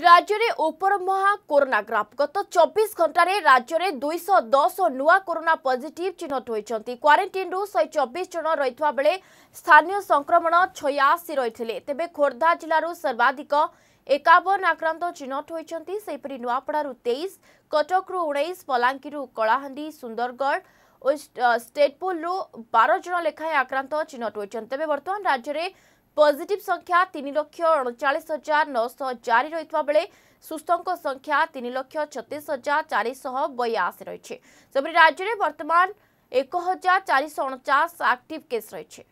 ରାଜ୍ୟରେ ଉପରମୁହାଁ corona graph ଗତ ଚବିଶ ଘଣ୍ଟାରେ ରାଜ୍ୟରେ ଦୁଇଶହ ଦଶ ନୂଆ କରୋନା ପଜିଟିଭ୍ ଚିହ୍ନଟ ହୋଇଛନ୍ତି କ୍ୱାରେଣ୍ଟିନ୍ରୁ ଶହେ ଚବିଶ ଜଣ ରହିଥିବା ବେଳେ ସ୍ଥାନୀୟ ସଂକ୍ରମଣ ଛୟାଅଶୀ ରହିଥିଲେ ତେବେ ଖୋର୍ଦ୍ଧା ଜିଲ୍ଲାରୁ ସର୍ବାଧିକ ଏକାବନ ଆକ୍ରାନ୍ତ ଚିହ୍ନଟ ହୋଇଛନ୍ତି ସେହିପରି ନୂଆପଡ଼ାରୁ ତେଇଶ କଟକରୁ ଉଣେଇଶ ବଲାଙ୍ଗୀରରୁ କଳାହାଣ୍ଡି ସୁନ୍ଦରଗଡ଼ ଓ ଷ୍ଟେଟପୁଲରୁ ବାର ଜଣ ଲେଖାଏଁ ଆକ୍ରାନ୍ତ ଚିହ୍ନଟ ହୋଇଛନ୍ତି ତେବେ ବର୍ତ୍ତମାନ ରାଜ୍ୟରେ পজিটিভ সংখ্যা তিন লক্ষ অণচাশ হাজার নশ জারি রয়েছে বেড়ে সুস্থঙ্ক সংখ্যা তিন লক্ষ ছত্রিশ হাজার চারিশহ বয়াশি রয়েছে সেপরি রাজ্যের বর্তমান এক হাজার চারিশ অণচাশ আক্টিভ কেস রয়েছে